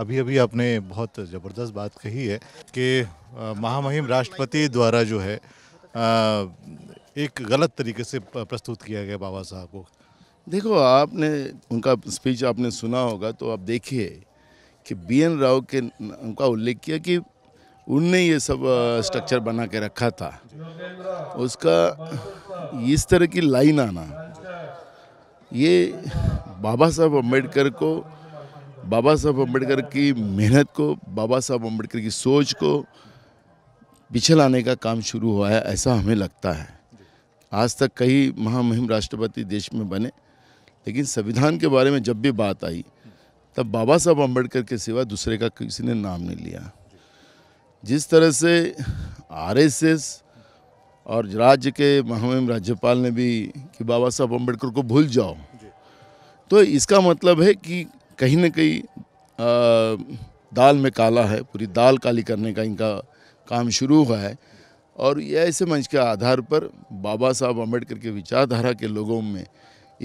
अभी अभी आपने बहुत ज़बरदस्त बात कही है कि महामहिम राष्ट्रपति द्वारा जो है एक गलत तरीके से प्रस्तुत किया गया बाबा साहब को देखो आपने उनका स्पीच आपने सुना होगा तो आप देखिए कि बी एन राव के उनका उल्लेख किया कि उनने ये सब स्ट्रक्चर बना के रखा था उसका इस तरह की लाइन आना ये बाबा साहब अम्बेडकर को बाबा साहब अम्बेडकर की मेहनत को बाबा साहब अम्बेडकर की सोच को पीछे लाने का काम शुरू हुआ है ऐसा हमें लगता है आज तक कई महामहिम राष्ट्रपति देश में बने लेकिन संविधान के बारे में जब भी बात आई तब बाबा साहब अम्बेडकर के सिवा दूसरे का किसी ने नाम नहीं लिया जिस तरह से आरएसएस और राज्य के महामहिम राज्यपाल ने भी कि बाबा साहब अम्बेडकर को भूल जाओ तो इसका मतलब है कि कहीं ना कहीं दाल में काला है पूरी दाल काली करने का इनका काम शुरू हुआ है और ऐसे मंच के आधार पर बाबा साहब अम्बेडकर के विचारधारा के लोगों में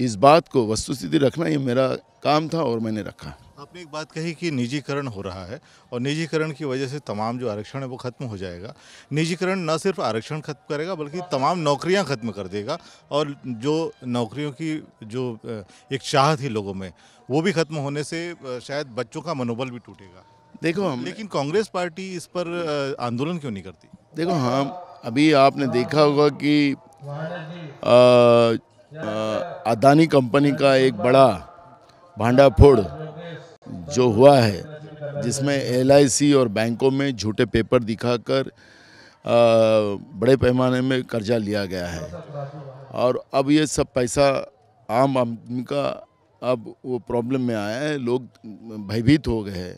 इस बात को वस्तुस्थिति रखना ये मेरा काम था और मैंने रखा आपने एक बात कही कि निजीकरण हो रहा है और निजीकरण की वजह से तमाम जो आरक्षण है वो खत्म हो जाएगा निजीकरण न सिर्फ आरक्षण खत्म करेगा बल्कि तमाम नौकरियां खत्म कर देगा और जो नौकरियों की जो एक चाह थी लोगों में वो भी खत्म होने से शायद बच्चों का मनोबल भी टूटेगा देखो हम लेकिन कांग्रेस पार्टी इस पर आंदोलन क्यों नहीं करती देखो हम अभी आपने देखा होगा कि अदानी कंपनी का एक बड़ा भांडाफोड़ जो हुआ है जिसमें एलआईसी और बैंकों में झूठे पेपर दिखाकर बड़े पैमाने में कर्जा लिया गया है और अब ये सब पैसा आम आदमी का अब वो प्रॉब्लम में आया है लोग भयभीत हो गए हैं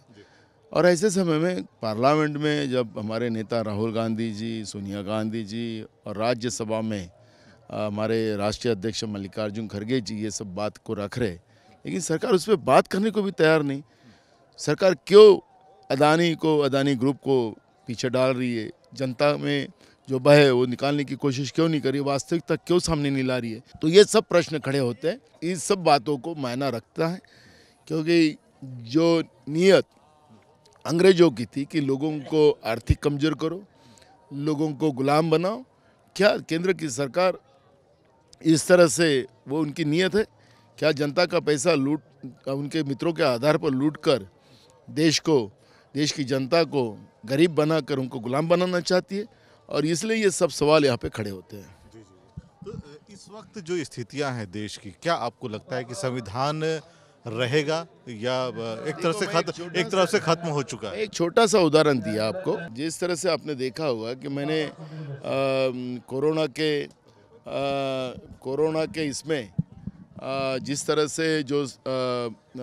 और ऐसे समय में पार्लियामेंट में जब हमारे नेता राहुल गांधी जी सोनिया गांधी जी और राज्यसभा में हमारे राष्ट्रीय अध्यक्ष मल्लिकार्जुन खड़गे जी ये सब बात को रख रहे लेकिन सरकार उस पर बात करने को भी तैयार नहीं सरकार क्यों अदानी को अदानी ग्रुप को पीछे डाल रही है जनता में जो बह है वो निकालने की कोशिश क्यों नहीं कर रही वास्तविकता क्यों सामने नहीं ला रही है तो ये सब प्रश्न खड़े होते हैं इन सब बातों को मायना रखता है क्योंकि जो नीयत अंग्रेजों की थी कि लोगों को आर्थिक कमजोर करो लोगों को गुलाम बनाओ क्या केंद्र की सरकार इस तरह से वो उनकी नीयत है क्या जनता का पैसा लूट उनके मित्रों के आधार पर लूट कर देश को देश की जनता को गरीब बनाकर उनको गुलाम बनाना चाहती है और इसलिए ये सब सवाल यहाँ पे खड़े होते हैं जी जी। तो इस वक्त जो स्थितियाँ हैं देश की क्या आपको लगता है कि संविधान रहेगा या एक तरह से खत्म एक तरह से खत्म हो चुका है एक छोटा सा उदाहरण दिया आपको जिस तरह से आपने देखा होगा कि मैंने कोरोना के कोरोना के इसमें आ, जिस तरह से जो आ,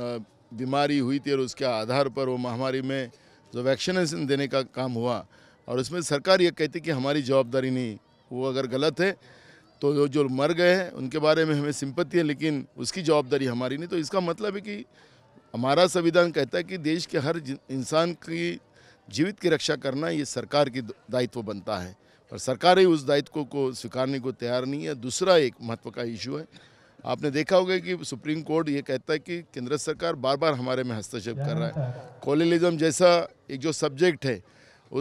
आ, बीमारी हुई थी और उसके आधार पर वो महामारी में जो वैक्सीनेशन देने का काम हुआ और उसमें सरकार ये कहती कि हमारी जवाबदारी नहीं वो अगर गलत है तो जो जो मर गए हैं उनके बारे में हमें सिंपत्ति है लेकिन उसकी जवाबदारी हमारी नहीं तो इसका मतलब है कि हमारा संविधान कहता है कि देश के हर इंसान की जीवित की रक्षा करना ये सरकार की दायित्व बनता है पर सरकार ही उस दायित्व को, को स्वीकारने को तैयार नहीं है दूसरा एक महत्व का इशू है आपने देखा होगा कि सुप्रीम कोर्ट ये कहता है कि केंद्र सरकार बार बार हमारे में हस्तक्षेप कर रहा है कॉलोनिज्म जैसा एक जो सब्जेक्ट है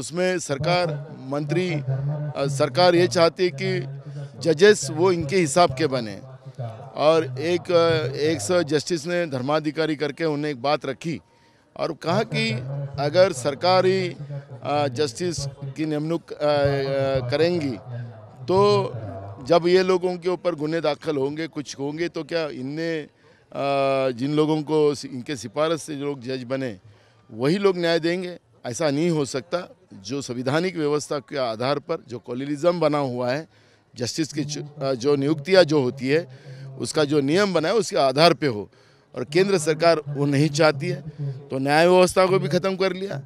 उसमें सरकार मंत्री सरकार ये चाहती है कि जजेस वो इनके हिसाब के बने और एक एक सर जस्टिस ने धर्माधिकारी करके उन्हें एक बात रखी और कहा कि अगर सरकारी जस्टिस की नियमनुक करेंगी तो जब ये लोगों के ऊपर गुने दाखिल होंगे कुछ होंगे तो क्या इनने जिन लोगों को इनके सिफारस से जो लोग जज बने वही लोग न्याय देंगे ऐसा नहीं हो सकता जो संविधानिक व्यवस्था के आधार पर जो कॉलोनिज्म बना हुआ है जस्टिस की जो नियुक्तियाँ जो होती है उसका जो नियम बना है उसके आधार पे हो और केंद्र सरकार वो नहीं चाहती है तो न्याय व्यवस्था को भी ख़त्म कर लिया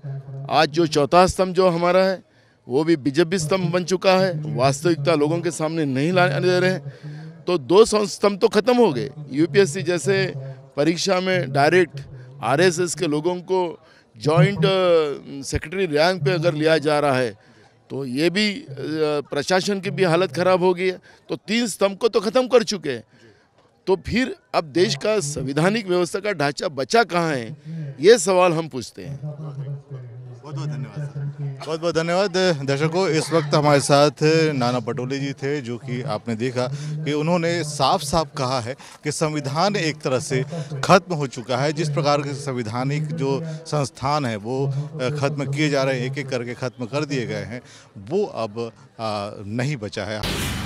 आज जो चौथा स्तंभ जो हमारा है वो भी बीजेपी स्तंभ बन चुका है वास्तविकता लोगों के सामने नहीं लाने दे रहे हैं तो दो स्तंभ तो खत्म हो गए यूपीएससी जैसे परीक्षा में डायरेक्ट आरएसएस के लोगों को जॉइंट सेक्रेटरी रैंक पे अगर लिया जा रहा है तो ये भी प्रशासन की भी हालत ख़राब हो गई है तो तीन स्तंभ को तो ख़त्म कर चुके हैं तो फिर अब देश का संविधानिक व्यवस्था का ढांचा बचा कहाँ है ये सवाल हम पूछते हैं बहुत बहुत धन्यवाद बहुत बहुत धन्यवाद दर्शकों इस वक्त हमारे साथ नाना पटोले जी थे जो कि आपने देखा कि उन्होंने साफ साफ कहा है कि संविधान एक तरह से खत्म हो चुका है जिस प्रकार के संविधानिक जो संस्थान है वो खत्म किए जा रहे हैं एक एक करके खत्म कर दिए गए हैं वो अब नहीं बचा है